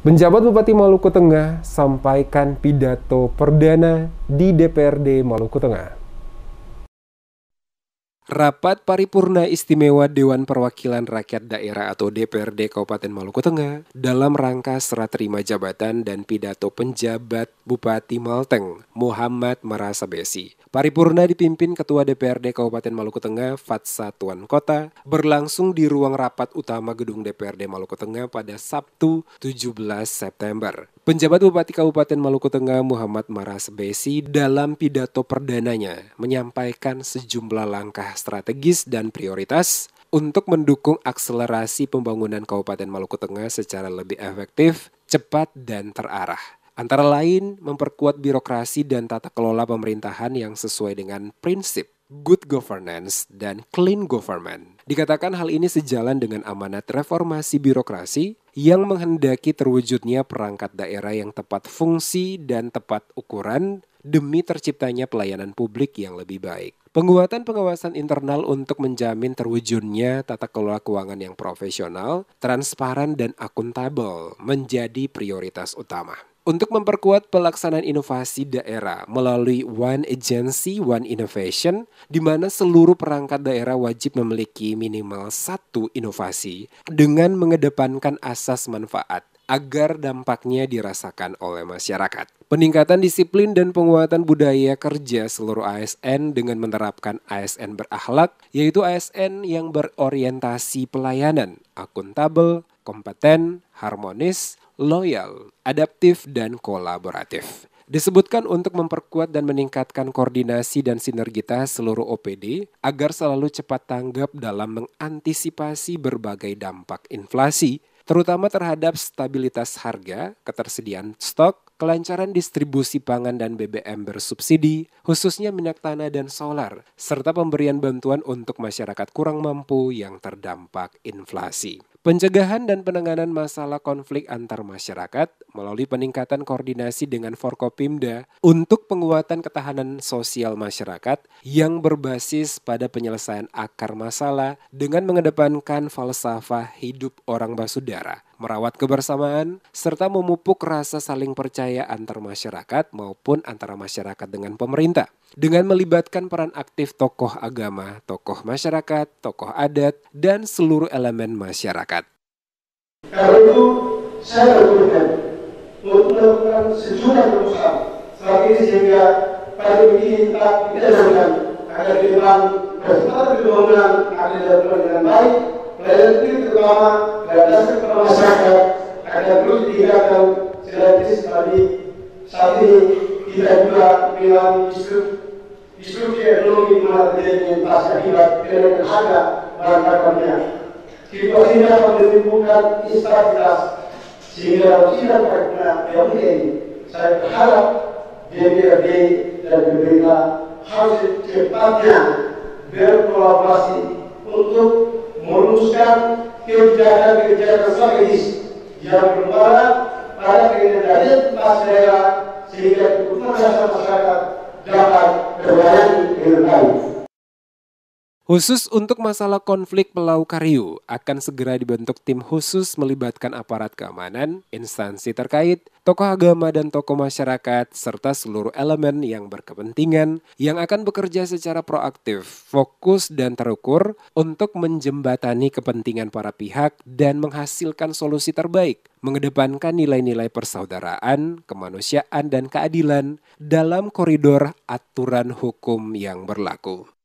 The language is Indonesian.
Menjabat Bupati Maluku Tengah sampaikan pidato perdana di DPRD Maluku Tengah. Rapat Paripurna Istimewa Dewan Perwakilan Rakyat Daerah atau DPRD Kabupaten Maluku Tengah dalam rangka serah terima jabatan dan pidato penjabat Bupati Malteng Muhammad Marasa Besi. Paripurna dipimpin Ketua DPRD Kabupaten Maluku Tengah Fatsa Tuan Kota berlangsung di ruang rapat utama gedung DPRD Maluku Tengah pada Sabtu 17 September. Penjabat Bupati Kabupaten Maluku Tengah Muhammad Maras Besi dalam pidato perdananya menyampaikan sejumlah langkah strategis dan prioritas untuk mendukung akselerasi pembangunan Kabupaten Maluku Tengah secara lebih efektif, cepat, dan terarah. Antara lain, memperkuat birokrasi dan tata kelola pemerintahan yang sesuai dengan prinsip good governance dan clean government Dikatakan hal ini sejalan dengan amanat reformasi birokrasi yang menghendaki terwujudnya perangkat daerah yang tepat fungsi dan tepat ukuran demi terciptanya pelayanan publik yang lebih baik. Penguatan pengawasan internal untuk menjamin terwujudnya tata kelola keuangan yang profesional, transparan, dan akuntabel menjadi prioritas utama. Untuk memperkuat pelaksanaan inovasi daerah melalui One Agency, One Innovation, di mana seluruh perangkat daerah wajib memiliki minimal satu inovasi dengan mengedepankan asas manfaat agar dampaknya dirasakan oleh masyarakat. Peningkatan disiplin dan penguatan budaya kerja seluruh ASN dengan menerapkan ASN berakhlak, yaitu ASN yang berorientasi pelayanan, akuntabel, kompeten, harmonis, loyal, adaptif, dan kolaboratif. Disebutkan untuk memperkuat dan meningkatkan koordinasi dan sinergitas seluruh OPD agar selalu cepat tanggap dalam mengantisipasi berbagai dampak inflasi, terutama terhadap stabilitas harga, ketersediaan stok, kelancaran distribusi pangan dan BBM bersubsidi, khususnya minyak tanah dan solar, serta pemberian bantuan untuk masyarakat kurang mampu yang terdampak inflasi. Pencegahan dan penanganan masalah konflik antar masyarakat melalui peningkatan koordinasi dengan Forkopimda untuk penguatan ketahanan sosial masyarakat yang berbasis pada penyelesaian akar masalah dengan mengedepankan falsafah hidup orang Basudara, merawat kebersamaan, serta memupuk rasa saling percaya antar masyarakat maupun antara masyarakat dengan pemerintah dengan melibatkan peran aktif tokoh agama, tokoh masyarakat, tokoh adat, dan seluruh elemen masyarakat. Karena itu saya berkomitmen untuk melakukan sejuta perusahaan strategi sehingga pada ini kita tidak jauhkan agar ke depan bertempat di bangunan akan dilakukan dengan baik pelayanan publik terutama berdasarkan kepada masyarakat agar perlu ditingkatkan sinergis tadi saat ini kita juga mengalami isu isu ekonomi mana yang pasti akibat kenaikan harga bahan bakarnya situasinya menimbulkan instabilitas sehingga tidak karena yang ini saya berharap DPRD dan pemerintah harus cepatnya berkolaborasi untuk meluruskan kebijakan-kebijakan strategis yang bermuara pada keinginan masyarakat sehingga kebutuhan dasar masyarakat dapat terlayani dengan baik. Khusus untuk masalah konflik Pulau Kariu akan segera dibentuk tim khusus melibatkan aparat keamanan, instansi terkait, tokoh agama dan tokoh masyarakat, serta seluruh elemen yang berkepentingan yang akan bekerja secara proaktif, fokus dan terukur untuk menjembatani kepentingan para pihak dan menghasilkan solusi terbaik, mengedepankan nilai-nilai persaudaraan, kemanusiaan dan keadilan dalam koridor aturan hukum yang berlaku.